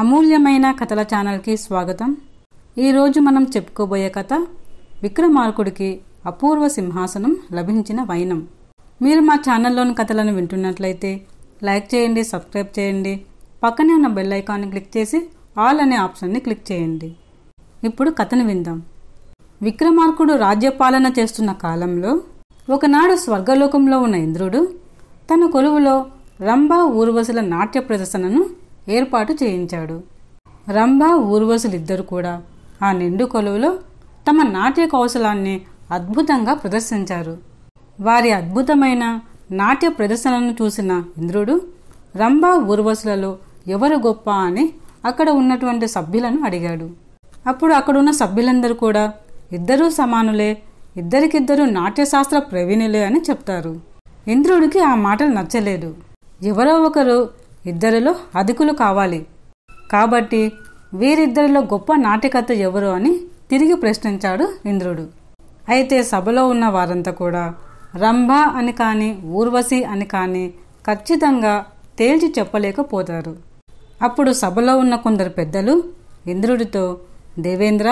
అమూల్యమైన కథల ఛానల్కి స్వాగతం ఈరోజు మనం చెప్పుకోబోయే కథ విక్రమార్కుడికి అపూర్వ సింహాసనం లభించిన వైనం మీరు మా ఛానల్లోని కథలను వింటున్నట్లయితే లైక్ చేయండి సబ్స్క్రైబ్ చేయండి పక్కనే ఉన్న బెల్ ఐకాన్ని క్లిక్ చేసి ఆల్ అనే ఆప్షన్ని క్లిక్ చేయండి ఇప్పుడు కథను విందాం విక్రమార్కుడు రాజ్యపాలన చేస్తున్న కాలంలో ఒకనాడు స్వర్గలోకంలో ఉన్న ఇంద్రుడు తన కొలువులో రంభా ఊర్వశుల నాట్య ప్రదర్శనను ఏర్పాటు చేయించాడు రంభ ఊర్వశులిద్దరు కూడా ఆ నిండు కొలువులో తమ నాట్య కౌశలాన్ని అద్భుతంగా ప్రదర్శించారు వారి అద్భుతమైన నాట్య ప్రదర్శనను చూసిన ఇంద్రుడు రంభ ఊర్వశులలో ఎవరు గొప్ప అని అక్కడ ఉన్నటువంటి సభ్యులను అడిగాడు అప్పుడు అక్కడున్న సభ్యులందరూ కూడా ఇద్దరూ సమానులే ఇద్దరికిద్దరూ నాట్యశాస్త్ర ప్రవీణులే అని చెప్తారు ఇంద్రుడికి ఆ మాట నచ్చలేదు ఎవరో ఒకరు ఇద్దరిలో అధికులు కావాలి కాబట్టి వీరిద్దరిలో గొప్ప నాటికత ఎవరు అని తిరిగి ప్రశ్నించాడు ఇంద్రుడు అయితే సభలో ఉన్న వారంతా కూడా రంభ అని కానీ ఊర్వశి అని కానీ ఖచ్చితంగా తేల్చి చెప్పలేకపోతారు అప్పుడు సభలో ఉన్న కొందరు పెద్దలు ఇంద్రుడితో దేవేంద్ర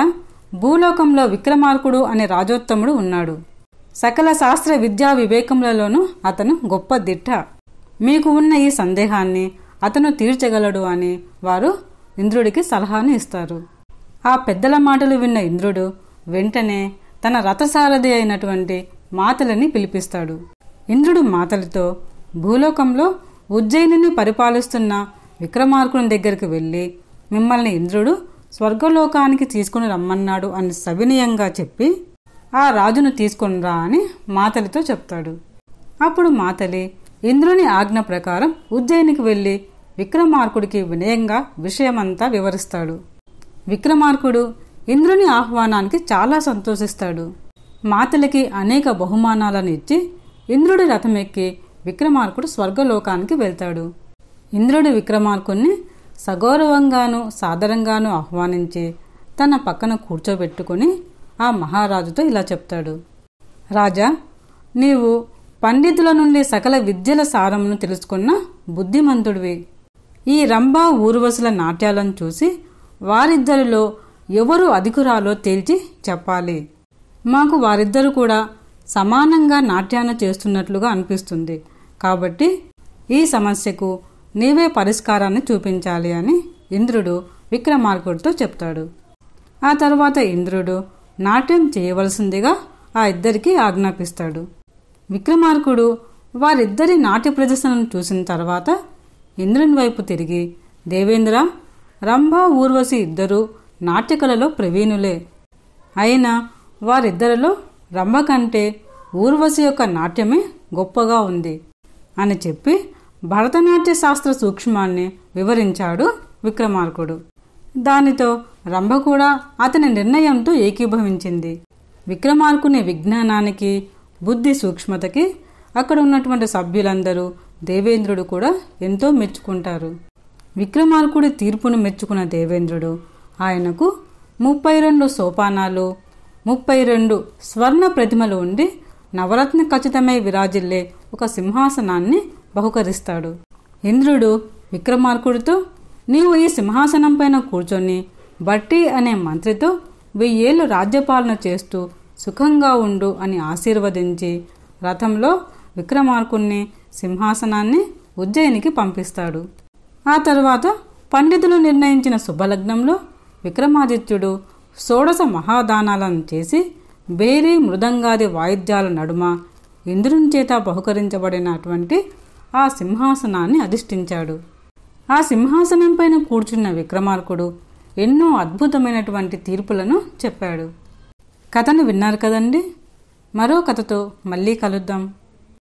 భూలోకంలో విక్రమార్కుడు అనే రాజోత్తముడు ఉన్నాడు సకల శాస్త్ర విద్యా వివేకములలోనూ అతను గొప్ప దిట్ట మీకు ఉన్న ఈ సందేహాన్ని అతను తీర్చగలడు అని వారు ఇంద్రుడికి సలహాను ఇస్తారు ఆ పెద్దల మాటలు విన్న ఇంద్రుడు వెంటనే తన రథసారథి అయినటువంటి మాతలని పిలిపిస్తాడు ఇంద్రుడు మాతలతో భూలోకంలో ఉజ్జయిని పరిపాలిస్తున్న విక్రమార్కుని దగ్గరికి వెళ్ళి మిమ్మల్ని ఇంద్రుడు స్వర్గలోకానికి తీసుకుని రమ్మన్నాడు అని సవినయంగా చెప్పి ఆ రాజును తీసుకుని రా అని మాతలితో చెప్తాడు అప్పుడు మాతలి ఇంద్రుని ఆజ్ఞ ప్రకారం ఉజ్జయినికి వెళ్ళి విక్రమార్కుడికి వినయంగా విషయమంతా వివరిస్తాడు విక్రమార్కుడు ఇంద్రుని ఆహ్వానానికి చాలా సంతోషిస్తాడు మాతలకి అనేక బహుమానాలను ఇచ్చి ఇంద్రుడి రథమెక్కి విక్రమార్కుడు స్వర్గలోకానికి వెళ్తాడు ఇంద్రుడు విక్రమార్కుణ్ణి సగౌరవంగాను సాదరంగాను ఆహ్వానించి తన పక్కన కూర్చోబెట్టుకుని ఆ మహారాజుతో ఇలా చెప్తాడు రాజా నీవు పండితుల నుండి సకల విద్యల సారమును తెలుసుకున్న బుద్ధిమంతుడివి ఈ రంభా ఊర్వశుల నాట్యాలను చూసి వారిద్దరిలో ఎవరు అధికురాలో తేల్చి చెప్పాలి మాకు వారిద్దరు కూడా సమానంగా నాట్యాన చేస్తున్నట్లుగా అనిపిస్తుంది కాబట్టి ఈ సమస్యకు నీవే పరిష్కారాన్ని చూపించాలి అని ఇంద్రుడు విక్రమార్కుడితో చెప్తాడు ఆ తర్వాత ఇంద్రుడు నాట్యం చేయవలసిందిగా ఆ ఇద్దరికి ఆజ్ఞాపిస్తాడు విక్రమార్కుడు వారిద్దరి నాట్య ప్రదర్శనను చూసిన తర్వాత ఇంద్రుని వైపు తిరిగి దేవేంద్ర రంభ ఊర్వశి ఇద్దరూ నాట్యకలలో ప్రవీణులే అయినా వారిద్దరిలో రంభ కంటే ఊర్వశి యొక్క నాట్యమే గొప్పగా ఉంది అని చెప్పి భరతనాట్య శాస్త్ర సూక్ష్మాన్ని వివరించాడు విక్రమార్కుడు దానితో రంభ కూడా అతని నిర్ణయంతో ఏకీభవించింది విక్రమార్కుని విజ్ఞానానికి బుద్ధి సూక్ష్మతకి అక్కడ ఉన్నటువంటి సభ్యులందరూ దేవేంద్రుడు కూడా ఎంతో మెచ్చుకుంటారు విక్రమార్కుడి తీర్పును మెచ్చుకున్న దేవేంద్రుడు ఆయనకు ముప్పై రెండు సోపానాలు ముప్పై రెండు స్వర్ణ ప్రతిమలు ఉండి నవరత్న ఖచ్చితమై విరాజిల్లే ఒక సింహాసనాన్ని బహుకరిస్తాడు ఇంద్రుడు విక్రమార్కుడితో నీవు ఈ సింహాసనం పైన కూర్చొని బట్టి అనే మంత్రితో వెయ్యేళ్ళు రాజ్యపాలన చేస్తూ సుఖంగా ఉండు అని ఆశీర్వదించి రథంలో విక్రమార్కుణ్ణి సింహాసనాన్ని ఉజ్జయినికి పంపిస్తాడు ఆ తరువాత పండితులు నిర్ణయించిన శుభలగ్నంలో విక్రమాదిత్యుడు షోడస మహాదానాలను చేసి బేరీ మృదంగాది వాయిద్యాల నడుమ ఇంద్రుని చేత బహుకరించబడినటువంటి ఆ సింహాసనాన్ని అధిష్ఠించాడు ఆ సింహాసనంపైన కూర్చున్న విక్రమార్కుడు ఎన్నో అద్భుతమైనటువంటి తీర్పులను చెప్పాడు కథను విన్నారు కదండి మరో కథతో మళ్ళీ కలుద్దాం